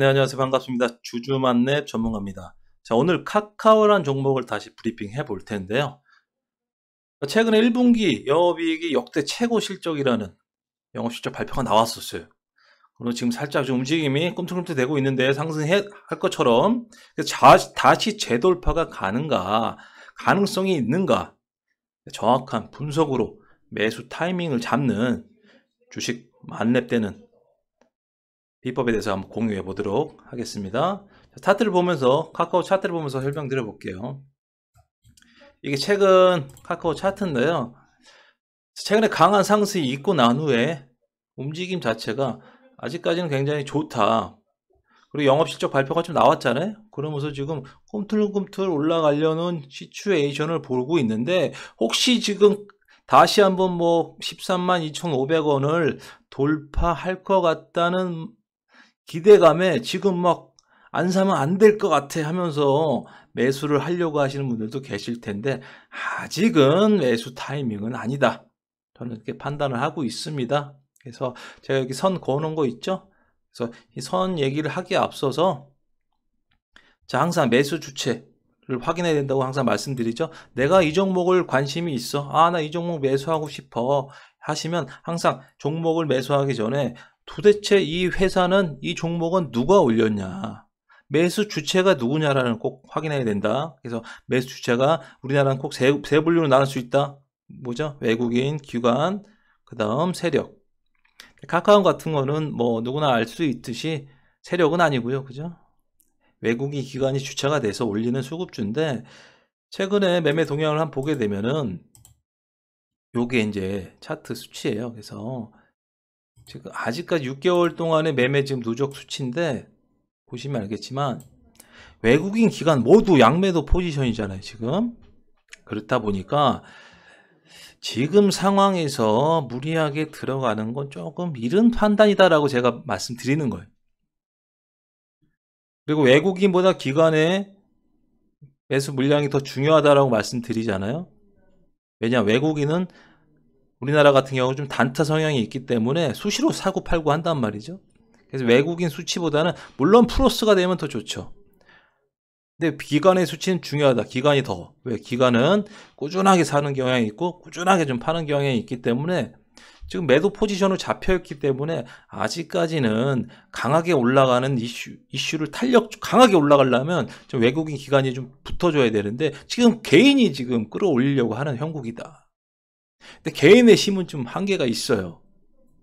네, 안녕하세요. 반갑습니다. 주주만렙 전문가입니다. 자, 오늘 카카오란 종목을 다시 브리핑 해볼 텐데요. 최근에 1분기 영업이익이 역대 최고 실적이라는 영업실적 발표가 나왔었어요. 그리고 지금 살짝 좀 움직임이 꿈틀꿈틀 되고 있는데 상승할 것처럼 자, 다시 재돌파가 가능가, 가능성이 있는가, 정확한 분석으로 매수 타이밍을 잡는 주식 만렙되는 비법에 대해서 한번 공유해 보도록 하겠습니다. 차트를 보면서 카카오 차트를 보면서 설명드려 볼게요. 이게 최근 카카오 차트인데요. 최근에 강한 상승이 있고 난 후에 움직임 자체가 아직까지는 굉장히 좋다. 그리고 영업실적 발표가 좀 나왔잖아요. 그러면서 지금 꿈틀꿈틀 올라가려는 시츄에이션을 보고 있는데 혹시 지금 다시 한번 뭐 132,500원을 돌파할 것 같다는 기대감에 네. 지금 막 안 사면 안 될 것 같아 하면서 매수를 하려고 하시는 분들도 계실 텐데 아직은 매수 타이밍은 아니다. 저는 이렇게 판단을 하고 있습니다. 그래서 제가 여기 선 그어놓은 거 있죠? 그래서 이 선 얘기를 하기에 앞서서 자 항상 매수 주체 를 확인해야 된다고 항상 말씀드리죠. 내가 이 종목을 관심이 있어. 아, 나 이 종목 매수하고 싶어. 하시면 항상 종목을 매수하기 전에 도대체 이 회사는 이 종목은 누가 올렸냐 매수 주체가 누구냐라는 꼭 확인해야 된다. 그래서 매수 주체가 우리나라는 꼭세 세 분류로 나눌 수 있다. 뭐죠? 외국인, 기관, 그 다음 세력. 카카오 같은 거는 뭐 누구나 알 수 있듯이 세력은 아니고요. 그죠? 외국인 기관이 주체가 돼서 올리는 수급주인데 최근에 매매 동향을 한번 보게 되면은 요게 이제 차트 수치예요. 그래서 지금 아직까지 6개월 동안의 매매 지금 누적 수치인데 보시면 알겠지만 외국인 기관 모두 양매도 포지션이잖아요 지금 그렇다 보니까 지금 상황에서 무리하게 들어가는 건 조금 이른 판단이다라고 제가 말씀드리는 거예요. 그리고 외국인보다 기관의 매수 물량이 더 중요하다라고 말씀드리잖아요. 왜냐 외국인은 우리나라 같은 경우 좀 단타 성향이 있기 때문에 수시로 사고 팔고 한단 말이죠. 그래서 네. 외국인 수치보다는 물론 플러스가 되면 더 좋죠. 근데 기간의 수치는 중요하다. 기간이 더. 왜? 기간은 꾸준하게 사는 경향이 있고 꾸준하게 좀 파는 경향이 있기 때문에 지금 매도 포지션으로 잡혀있기 때문에 아직까지는 강하게 올라가는 이슈, 이슈를 탄력, 강하게 올라가려면 좀 외국인 기관이 좀 붙어줘야 되는데 지금 개인이 지금 끌어올리려고 하는 형국이다. 근데 개인의 힘은 좀 한계가 있어요.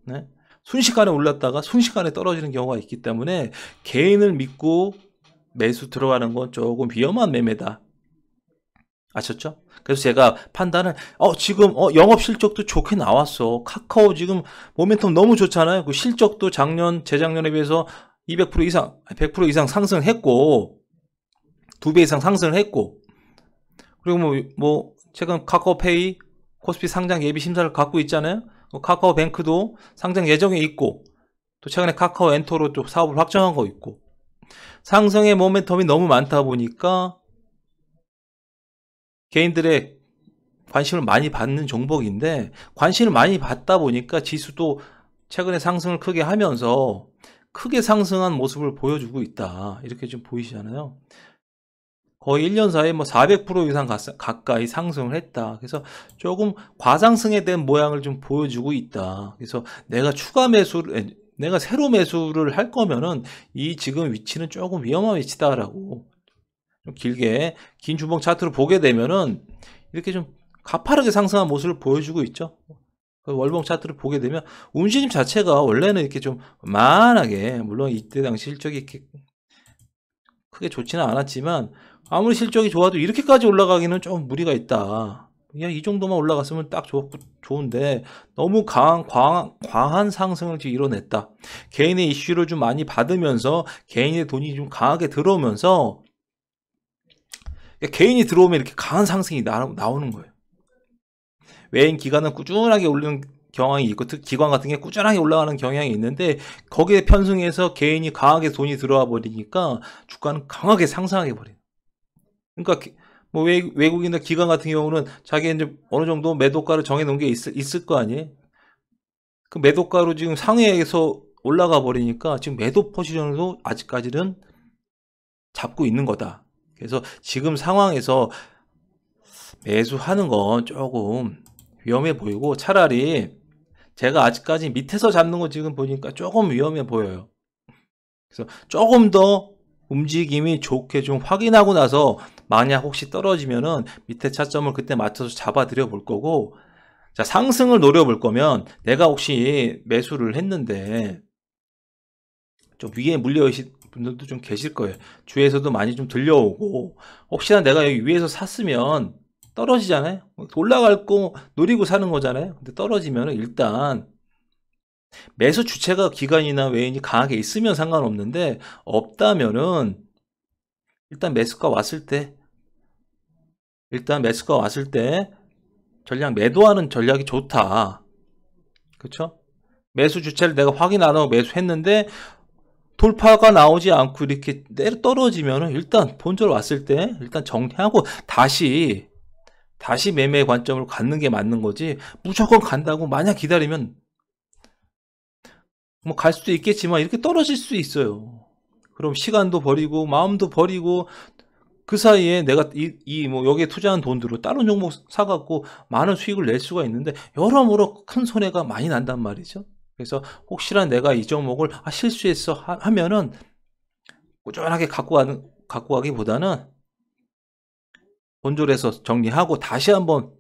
네? 순식간에 올랐다가 순식간에 떨어지는 경우가 있기 때문에 개인을 믿고 매수 들어가는 건 조금 위험한 매매다. 아셨죠? 그래서 제가 판단을 어 지금 어 영업 실적도 좋게 나왔어. 카카오 지금 모멘텀 너무 좋잖아요. 그 실적도 작년 재작년에 비해서 200% 이상 100% 이상 상승했고 두 배 이상 상승을 했고 그리고 뭐뭐 뭐 최근 카카오페이 코스피 상장 예비 심사를 갖고 있잖아요. 그 카카오뱅크도 상장 예정에 있고 또 최근에 카카오 엔터로 또 사업을 확정한 거 있고 상승의 모멘텀이 너무 많다 보니까 개인들의 관심을 많이 받는 종목인데 관심을 많이 받다 보니까 지수도 최근에 상승을 크게 하면서 크게 상승한 모습을 보여주고 있다 이렇게 좀 보이시잖아요 거의 1년 사이에 뭐 400% 이상 가까이 상승을 했다. 그래서 조금 과상승에 대한 모양을 좀 보여주고 있다. 그래서 내가 추가 매수를 내가 새로 매수를 할 거면은 이 지금 위치는 조금 위험한 위치다라고 좀 길게 긴 주봉 차트를 보게 되면은 이렇게 좀 가파르게 상승한 모습을 보여주고 있죠. 그 월봉 차트를 보게 되면 움직임 자체가 원래는 이렇게 좀 만하게 물론 이때 당시 실적이 이렇게 크게 좋지는 않았지만 아무리 실적이 좋아도 이렇게까지 올라가기는 좀 무리가 있다. 그냥 이 정도만 올라갔으면 딱 좋, 좋은데 너무 강한, 과한, 과한 상승을 지금 이뤄냈다. 개인의 이슈를 좀 많이 받으면서 개인의 돈이 좀 강하게 들어오면서 그러니까 개인이 들어오면 이렇게 강한 상승이 나, 나오는 거예요. 외인 기관은 꾸준하게 올리는 경향이 있고 특 기관 같은 게 꾸준하게 올라가는 경향이 있는데 거기에 편승해서 개인이 강하게 돈이 들어와 버리니까 주가는 강하게 상승하게 버려요. 그러니까 뭐 외, 국이나 기관 같은 경우는 자기 이제 어느 정도 매도가를 정해 놓은 게 있, 있을 거 아니에요. 그 매도가로 지금 상해에서 올라가 버리니까 지금 매도 포지션으로 아직까지는 잡고 있는 거다. 그래서 지금 상황에서 매수하는 건 조금 위험해 보이고 차라리 제가 아직까지 밑에서 잡는 거 지금 보니까 조금 위험해 보여요. 그래서 조금 더 움직임이 좋게 좀 확인하고 나서 만약 혹시 떨어지면은 밑에 차점을 그때 맞춰서 잡아들여 볼 거고 자 상승을 노려볼 거면 내가 혹시 매수를 했는데 좀 위에 물려 계신 분들도 좀 계실 거예요 주에서도 많이 좀 들려오고 혹시나 내가 여기 위에서 샀으면 떨어지잖아요 올라갈 거 노리고 사는 거잖아요 근데 떨어지면 일단 매수 주체가 기관이나 외인이 강하게 있으면 상관없는데 없다면은 일단 매수가 왔을 때 일단 매수가 왔을 때 전략 매도하는 전략이 좋다. 그렇죠? 매수 주체를 내가 확인 안 하고 매수했는데 돌파가 나오지 않고 이렇게 내려 떨어지면은 일단 본절 왔을 때 일단 정리하고 다시 다시 매매 관점으로 갖는 게 맞는 거지 무조건 간다고 만약 기다리면 뭐갈 수도 있겠지만 이렇게 떨어질 수 있어요. 그럼 시간도 버리고 마음도 버리고 그 사이에 내가 이뭐 여기에 투자한 돈으로 다른 종목 사갖고 많은 수익을 낼 수가 있는데 여러모로 큰 손해가 많이 난단 말이죠. 그래서 혹시나 내가 이 종목을 아, 실수했어 하, 면은 꾸준하게 갖고 가는 갖고 가기보다는 본절해서 정리하고 다시 한번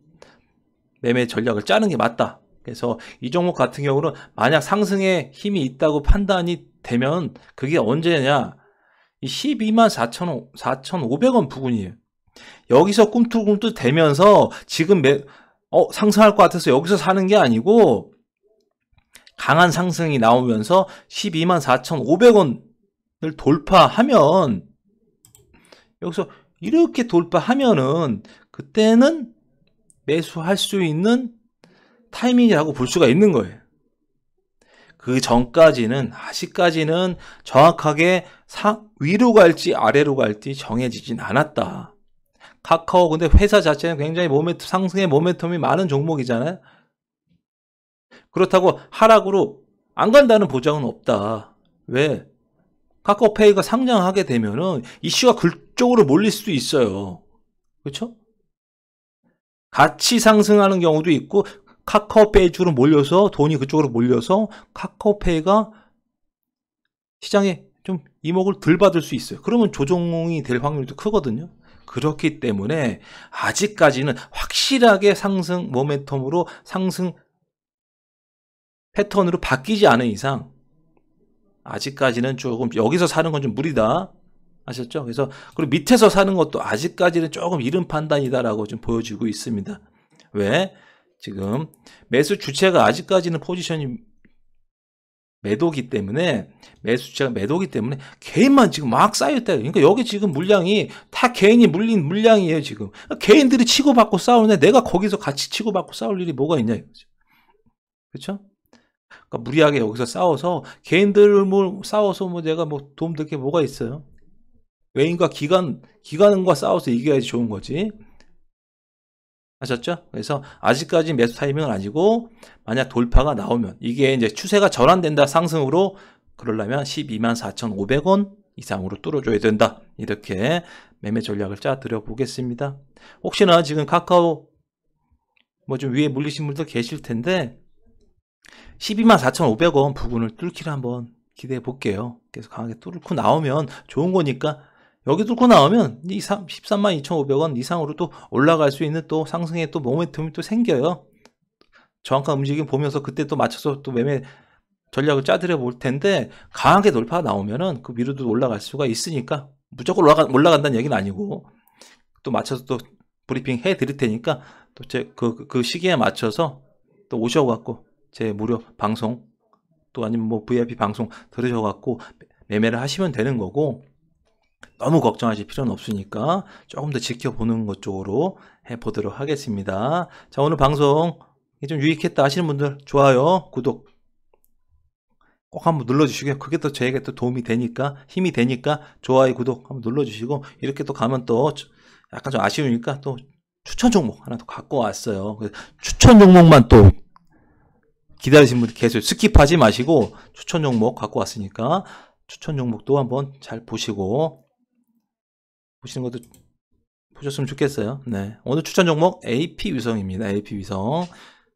매매 전략을 짜는 게 맞다. 그래서 이 종목 같은 경우는 만약 상승에 힘이 있다고 판단이 되면 그게 언제냐? 12만 4천 4,500원 부근이에요. 여기서 꿈틀꿈틀 되면서 지금 매, 어, 상승할 것 같아서 여기서 사는 게 아니고 강한 상승이 나오면서 12만 4,500원을 돌파하면 여기서 이렇게 돌파하면은 그때는 매수할 수 있는 타이밍이라고 볼 수가 있는 거예요. 그 전까지는 아직까지는 정확하게 사, 위로 갈지 아래로 갈지 정해지진 않았다. 카카오 근데 회사 자체는 굉장히 모멘텀, 상승의 모멘텀이 많은 종목이잖아요. 그렇다고 하락으로 안 간다는 보장은 없다. 왜? 카카오페이가 상장하게 되면은 이슈가 그쪽으로 몰릴 수도 있어요. 그렇죠? 같이 상승하는 경우도 있고 카카오페이 주로 몰려서 돈이 그쪽으로 몰려서 카카오페이가 시장에 좀 이목을 덜 받을 수 있어요. 그러면 조정이 될 확률도 크거든요. 그렇기 때문에 아직까지는 확실하게 상승 모멘텀으로 상승 패턴으로 바뀌지 않은 이상 아직까지는 조금 여기서 사는 건 좀 무리다 아셨죠? 그래서 그리고 밑에서 사는 것도 아직까지는 조금 이른 판단이다라고 좀 보여지고 있습니다. 왜? 지금 매수 주체가 아직까지는 포지션이 매도기 때문에 매수 주체가 매도기 때문에 개인만 지금 막 쌓였다. 그러니까 여기 지금 물량이 다 개인이 물린 물량이에요 지금. 개인들이 치고받고 싸우는데 내가 거기서 같이 치고받고 싸울 일이 뭐가 있냐 이거죠. 그렇죠? 그러니까 무리하게 여기서 싸워서 개인들 뭐 싸워서 뭐 내가 뭐 도움될 게 뭐가 있어요? 외인과 기관 기관과 싸워서 이겨야지 좋은 거지. 하셨죠 그래서 아직까지 매수 타이밍은 아니고 만약 돌파가 나오면 이게 이제 추세가 전환된다 상승으로 그러려면 1 2 4,500원 이상으로 뚫어줘야 된다. 이렇게 매매 전략을 짜 드려 보겠습니다. 혹시나 지금 카카오 뭐 좀 위에 물리신 분들 계실 텐데 1 2 4,500원 부근을 뚫기를 한번 기대해 볼게요. 계속 강하게 뚫고 나오면 좋은 거니까 여기 뚫고 나오면 이 13만 2,500원 이상으로 또 올라갈 수 있는 또 상승의 또 모멘텀이 또 생겨요. 정확한 움직임 보면서 그때 또 맞춰서 또 매매 전략을 짜드려 볼 텐데 강하게 돌파 나오면은 그 위로도 올라갈 수가 있으니까 무조건 올라가, 올라간다는 얘기는 아니고 또 맞춰서 또 브리핑 해 드릴 테니까 또 제 그그 그, 그 시기에 맞춰서 또 오셔갖고 제 무료 방송 또 아니면 뭐 VIP 방송 들으셔갖고 매매를 하시면 되는 거고 너무 걱정하실 필요는 없으니까 조금 더 지켜보는 것 쪽으로 해보도록 하겠습니다. 자, 오늘 방송 좀 유익했다 하시는 분들 좋아요, 구독 꼭 한번 눌러주시고요. 그게 또 저에게 또 도움이 되니까, 힘이 되니까 좋아요, 구독 한번 눌러주시고 이렇게 또 가면 또 약간 좀 아쉬우니까 또 추천 종목 하나 또 갖고 왔어요. 추천 종목만 또 기다리신 분들 계속 스킵하지 마시고 추천 종목 갖고 왔으니까 추천 종목도 한번 잘 보시고 보시는 것도 보셨으면 좋겠어요. 네. 오늘 추천 종목 AP 위성입니다. AP 위성.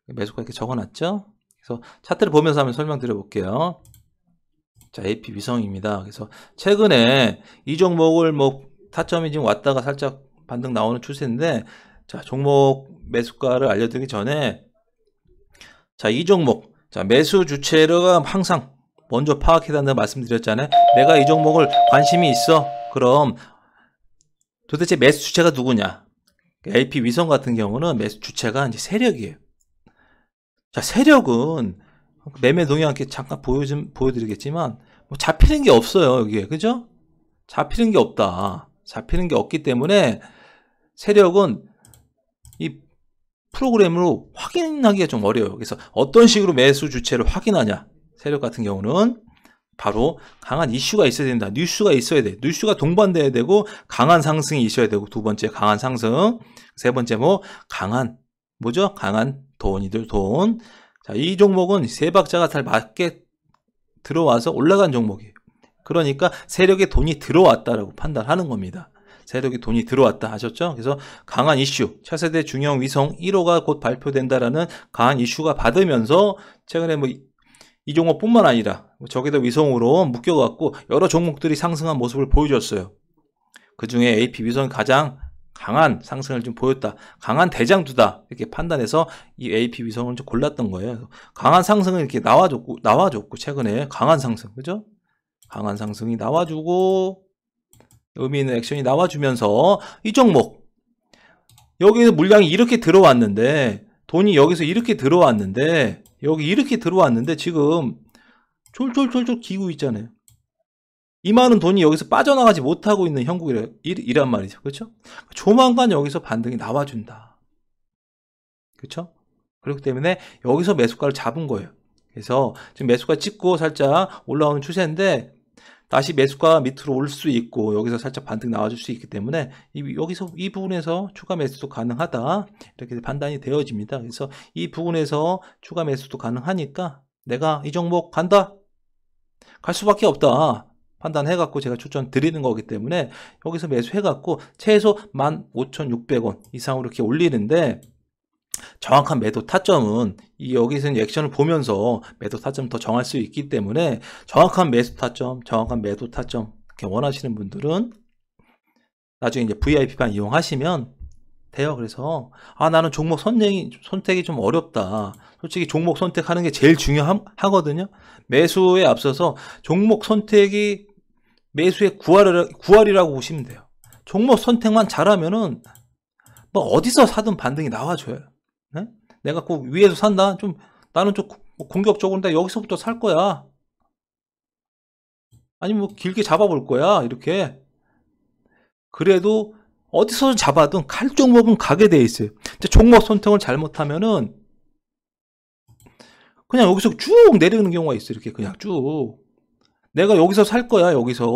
매수가 이렇게 적어놨죠. 그래서 차트를 보면서 한번 설명드려 볼게요. 자, AP 위성입니다. 그래서 최근에 이 종목을 뭐 타점이 지금 왔다가 살짝 반등 나오는 추세인데 자, 종목 매수가를 알려드리기 전에 자, 이 종목 자, 매수 주체를 항상 먼저 파악해야 한다는 말씀드렸잖아요. 내가 이 종목을 관심이 있어. 그럼 도대체 매수 주체가 누구냐? a 그러니까 p 위성 같은 경우는 매수 주체가 이제 세력이에요. 자, 세력은 매매 동향 이 잠깐 보여 좀 보여드리겠지만 뭐 잡히는 게 없어요 여기에 그죠? 잡히는 게 없다. 잡히는 게 없기 때문에 세력은 이 프로그램으로 확인하기가 좀 어려워요. 그래서 어떤 식으로 매수 주체를 확인하냐? 세력 같은 경우는 바로 강한 이슈가 있어야 된다. 뉴스가 있어야 돼. 뉴스가 동반돼야 되고 강한 상승이 있어야 되고 두 번째 강한 상승. 세 번째 뭐 강한 뭐죠? 강한 돈이들 돈. 자, 이 종목은 세 박자가 잘 맞게 들어와서 올라간 종목이에요. 그러니까 세력의 돈이 들어왔다라고 판단하는 겁니다. 세력이 돈이 들어왔다 하셨죠? 그래서 강한 이슈, 차세대 중형 위성 1호가 곧 발표된다라는 강한 이슈가 받으면서 최근에 뭐 이종목뿐만 아니라 저기도 위성으로 묶여갖고 여러 종목들이 상승한 모습을 보여줬어요. 그 중에 AP 위성이 가장 강한 상승을 좀 보였다. 강한 대장주다. 이렇게 판단해서 이 AP 위성을 좀 골랐던 거예요. 강한 상승은 이렇게 나와줬고, 나와줬고, 최근에 강한 상승. 그죠? 강한 상승이 나와주고, 의미 있는 액션이 나와주면서 이 종목. 여기서 물량이 이렇게 들어왔는데, 돈이 여기서 이렇게 들어왔는데, 여기 이렇게 들어왔는데 지금 쫄쫄쫄쫄 기고 있잖아요. 이만은 돈이 여기서 빠져나가지 못하고 있는 형국이란 말이죠. 그렇죠? 조만간 여기서 반등이 나와준다. 그렇죠? 그렇기 때문에 여기서 매수가를 잡은 거예요. 그래서 지금 매수가 찍고 살짝 올라오는 추세인데 다시 매수가 밑으로 올 수 있고 여기서 살짝 반등 나와줄 수 있기 때문에 이, 여기서 이 부분에서 추가 매수도 가능하다 이렇게 판단이 되어집니다. 그래서 이 부분에서 추가 매수도 가능하니까 내가 이 종목 간다 갈 수밖에 없다 판단해갖고 제가 추천 드리는 거기 때문에 여기서 매수해갖고 최소 15,600원 이상으로 이렇게 올리는데 정확한 매도 타점은 여기서는 액션을 보면서 매도 타점 더 정할 수 있기 때문에 정확한 매수 타점, 정확한 매도 타점 이렇게 원하시는 분들은 나중에 이제 v i p 판 이용하시면 돼요. 그래서 아 나는 종목 선택이 선택이 좀 어렵다. 솔직히 종목 선택하는 게 제일 중요하거든요. 매수에 앞서서 종목 선택이 매수의 구활을 구활이라고 보시면 돼요. 종목 선택만 잘하면은 뭐 어디서 사든 반등이 나와줘요. 내가 꼭 그 위에서 산다. 좀 나는 좀 공격적으로인데 여기서부터 살 거야. 아니면 뭐 길게 잡아볼 거야. 이렇게. 그래도 어디서든 잡아든 칼 종목은 가게 돼 있어요. 종목 선택을 잘못하면은 그냥 여기서 쭉 내리는 경우가 있어. 이렇게 그냥 쭉. 내가 여기서 살 거야. 여기서.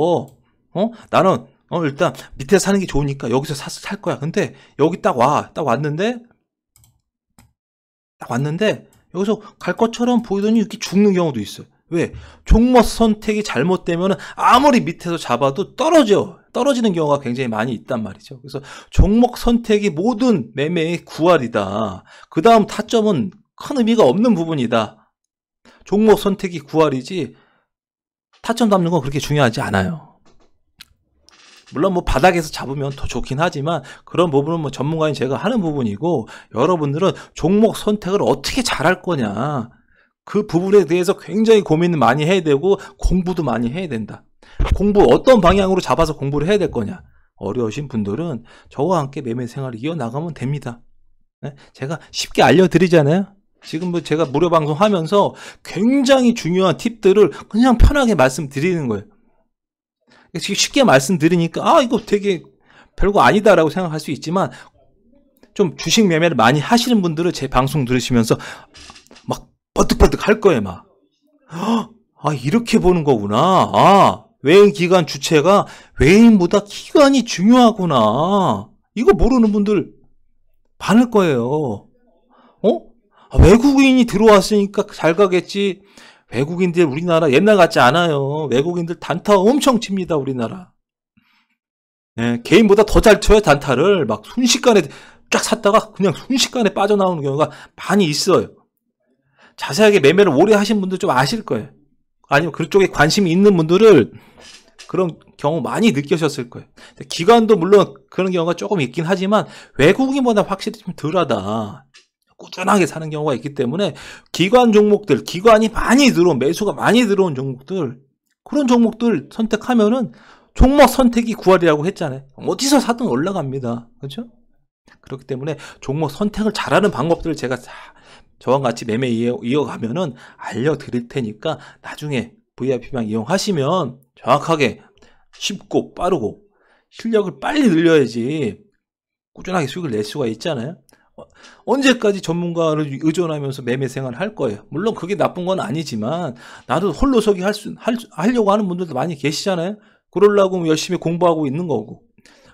어? 나는 어, 일단 밑에 사는 게 좋으니까 여기서 사, 살 거야. 근데 여기 딱 와. 딱 왔는데 딱 왔는데 여기서 갈 것처럼 보이더니 이렇게 죽는 경우도 있어요. 왜? 종목 선택이 잘못되면 아무리 밑에서 잡아도 떨어져. 떨어지는 경우가 굉장히 많이 있단 말이죠. 그래서 종목 선택이 모든 매매의 구활이다. 그 다음 타점은 큰 의미가 없는 부분이다. 종목 선택이 구활이지 타점 담는건 그렇게 중요하지 않아요. 물론 뭐 바닥에서 잡으면 더 좋긴 하지만 그런 부분은 뭐 전문가인 제가 하는 부분이고 여러분들은 종목 선택을 어떻게 잘 할 거냐 그 부분에 대해서 굉장히 고민을 많이 해야 되고 공부도 많이 해야 된다. 공부 어떤 방향으로 잡아서 공부를 해야 될 거냐 어려우신 분들은 저와 함께 매매 생활을 이어나가면 됩니다. 네? 제가 쉽게 알려드리잖아요. 지금 뭐 제가 무료 방송 하면서 굉장히 중요한 팁들을 그냥 편하게 말씀드리는 거예요. 쉽게 말씀드리니까 아 이거 되게 별거 아니다라고 생각할 수 있지만 좀 주식 매매를 많이 하시는 분들은 제 방송 들으시면서 막버득버득할 거예요 막. 아 이렇게 보는 거구나. 아 외인 기관 주체가 외인보다 기관이 중요하구나. 이거 모르는 분들 많을 거예요. 어? 아, 외국인이 들어왔으니까 잘 가겠지. 외국인들 우리나라 옛날 같지 않아요. 외국인들 단타 엄청 칩니다. 우리나라. 예, 개인보다 더 잘 쳐요. 단타를 막 순식간에 쫙 샀다가 그냥 순식간에 빠져나오는 경우가 많이 있어요. 자세하게 매매를 오래 하신 분들 좀 아실 거예요. 아니면 그쪽에 관심이 있는 분들을 그런 경우 많이 느껴셨을 거예요. 기관도 물론 그런 경우가 조금 있긴 하지만 외국인보다 확실히 좀 덜하다. 꾸준하게 사는 경우가 있기 때문에 기관 종목들, 기관이 많이 들어온, 매수가 많이 들어온 종목들, 그런 종목들 선택하면은 종목 선택이 9월이라고 했잖아요. 어디서 사든 올라갑니다. 그렇죠? 그렇기 때문에 종목 선택을 잘하는 방법들을 제가 저와 같이 매매 이어가면은 알려드릴 테니까 나중에 VIP만 이용하시면 정확하게 쉽고 빠르고 실력을 빨리 늘려야지 꾸준하게 수익을 낼 수가 있잖아요. 언제까지 전문가를 의존하면서 매매 생활 할 거예요. 물론 그게 나쁜 건 아니지만 나도 홀로서기 할 수, 할, 하려고 하는 분들도 많이 계시잖아요. 그러려고 뭐 열심히 공부하고 있는 거고.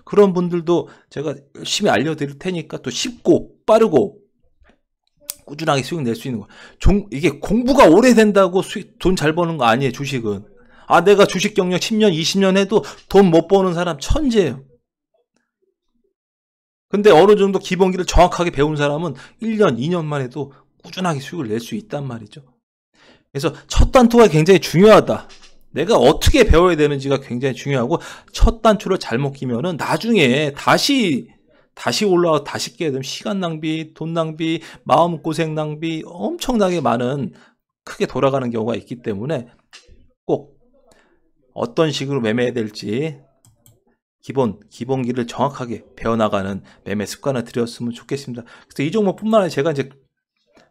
그런 분들도 제가 열심히 알려드릴 테니까 또 쉽고 빠르고 꾸준하게 수익 낼 수 있는 거. 종, 이게 공부가 오래 된다고 돈 잘 버는 거 아니에요, 주식은. 아, 내가 주식 경력 10년, 20년 해도 돈 못 버는 사람 천재예요. 근데 어느 정도 기본기를 정확하게 배운 사람은 1년, 2년만 해도 꾸준하게 수익을 낼 수 있단 말이죠. 그래서 첫단추가 굉장히 중요하다. 내가 어떻게 배워야 되는지가 굉장히 중요하고 첫 단추를 잘못 끼면은 나중에 다시 다시 올라와 다시 깨야 되면 시간 낭비, 돈 낭비, 마음 고생 낭비 엄청나게 많은 크게 돌아가는 경우가 있기 때문에 꼭 어떤 식으로 매매해야 될지 기본, 기본기를 정확하게 배워나가는 매매 습관을 드렸으면 좋겠습니다. 그래서 이 종목뿐만 아니라 제가 이제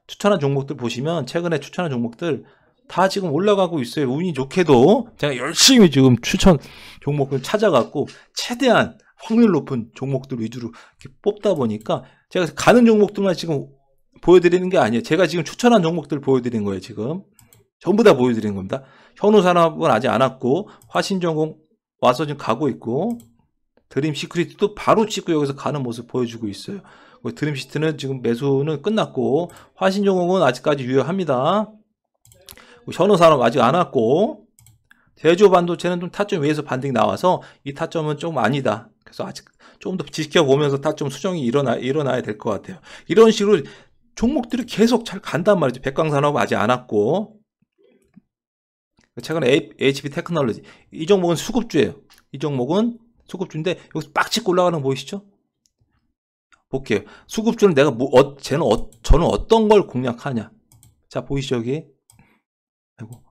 추천한 종목들 보시면 최근에 추천한 종목들 다 지금 올라가고 있어요. 운이 좋게도 제가 열심히 지금 추천 종목을 찾아갖고 최대한 확률 높은 종목들 위주로 뽑다 보니까 제가 가는 종목들만 지금 보여드리는 게 아니에요. 제가 지금 추천한 종목들 보여드린 거예요. 지금 전부 다 보여드린 겁니다. 현우산업은 아직 안 왔고 화신전공 와서 지금 가고 있고 드림 시크릿도 바로 찍고 여기서 가는 모습 보여주고 있어요. 그 드림 시트는 지금 매수는 끝났고 화신종목은 아직까지 유효합니다. 그 현우 산업 아직 안 왔고 대조 반도체는 좀 타점 위에서 반등이 나와서 이 타점은 좀 아니다. 그래서 아직 좀더 지켜보면서 타점 수정이 일어나 일어나야 될 것 같아요. 이런 식으로 종목들이 계속 잘 간단 말이죠. 백광산업 아직 안 왔고 최근에 HP 테크놀로지 이 종목은 수급주예요. 이 종목은 수급주인데 여기서 빡치고 올라가는 거 보이시죠? 볼게요. 수급주는 내가 뭐, 어, 쟤는 어, 저는 어떤 걸 공략하냐? 자 보이시죠 여기? 아이고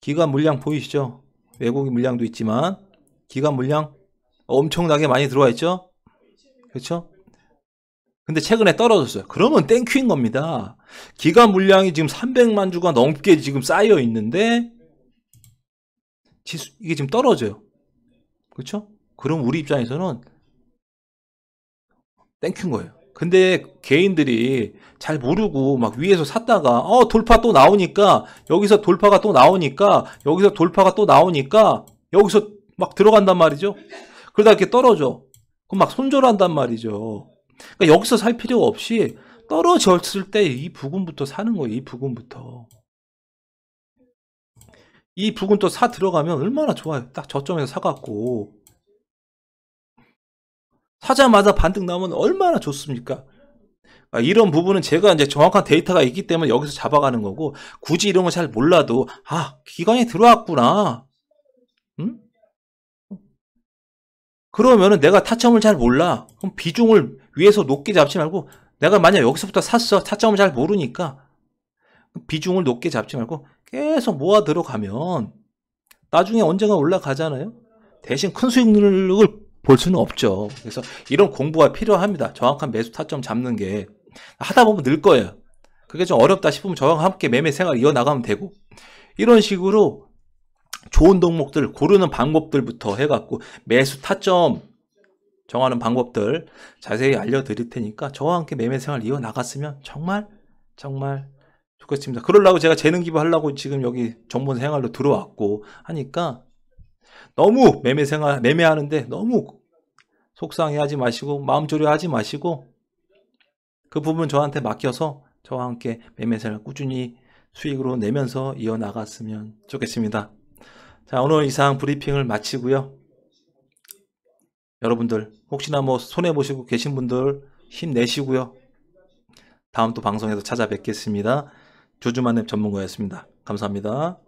기관 물량 보이시죠? 외국인 물량도 있지만 기관 물량 엄청나게 많이 들어와 있죠? 그렇죠? 근데 최근에 떨어졌어요. 그러면 땡큐인 겁니다. 기간 물량이 지금 300만 주가 넘게 지금 쌓여 있는데 지수, 이게 지금 떨어져요. 그렇죠? 그럼 우리 입장에서는 땡큐인 거예요. 근데 개인들이 잘 모르고 막 위에서 샀다가 어 돌파 또 나오니까 여기서 돌파가 또 나오니까 여기서 돌파가 또 나오니까 여기서 막 들어간단 말이죠. 그러다 이렇게 떨어져. 그럼 막 손절한단 말이죠. 그러니까 여기서 살 필요 없이 떨어졌을 때 이 부근부터 사는 거예요. 이 부근부터. 이 부근 또 사 들어가면 얼마나 좋아요. 딱 저점에서 사갖고 사자마자 반등 나오면 얼마나 좋습니까? 아, 이런 부분은 제가 이제 정확한 데이터가 있기 때문에 여기서 잡아가는 거고 굳이 이런 걸 잘 몰라도 아 기관이 들어왔구나 그러면은 내가 타점을 잘 몰라 그럼 비중을 위해서 높게 잡지 말고 내가 만약 여기서부터 샀어 타점을 잘 모르니까 비중을 높게 잡지 말고 계속 모아 들어가면 나중에 언젠가 올라가잖아요 대신 큰 수익률을 볼 수는 없죠. 그래서 이런 공부가 필요합니다. 정확한 매수 타점 잡는 게 하다 보면 늘 거예요. 그게 좀 어렵다 싶으면 저와 함께 매매 생활 이어나가면 되고 이런 식으로 좋은 동목들 고르는 방법들부터 해갖고 매수 타점 정하는 방법들 자세히 알려드릴 테니까 저와 함께 매매 생활 이어나갔으면 정말 정말 좋겠습니다. 그러려고 제가 재능 기부하려고 지금 여기 정보 생활로 들어왔고 하니까 너무 매매 생활, 매매하는데 너무 속상해 하지 마시고, 마음 졸여 하지 마시고, 그 부분 저한테 맡겨서 저와 함께 매매 생활 꾸준히 수익으로 내면서 이어나갔으면 좋겠습니다. 자, 오늘 이상 브리핑을 마치고요. 여러분들, 혹시나 뭐 손해보시고 계신 분들 힘내시고요. 다음 또 방송에서 찾아뵙겠습니다. 조주만앱 전문가였습니다. 감사합니다.